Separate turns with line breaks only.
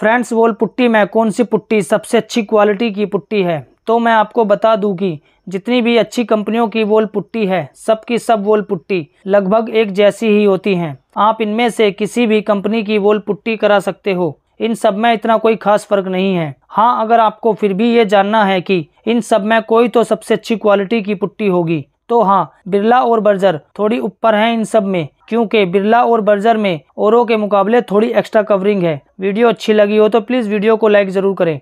friends wall putty में कौन सी putty सबसे अच्छी क्वालिटी की पुट्टी है तो मैं आपको बता दूं कि जितनी भी अच्छी कंपनियों की वॉल पुट्टी है सबकी सब वॉल पुट्टी लगभग एक जैसी ही होती हैं आप इनमें से किसी भी कंपनी की वॉल पुट्टी करा सकते हो इन सब में इतना कोई खास फर्क नहीं है हाँ अगर आपको फिर भी ये जानना है कि इन सब में कोई तो सबसे अच्छी क्वालिटी की पुट्टी होगी तो हाँ बिरला और बर्जर थोड़ी ऊपर हैं इन सब में क्योंकि बिरला और बर्जर में औरों के मुकाबले थोड़ी एक्स्ट्रा कवरिंग है वीडियो अच्छी लगी हो तो प्लीज़ वीडियो को लाइक ज़रूर करें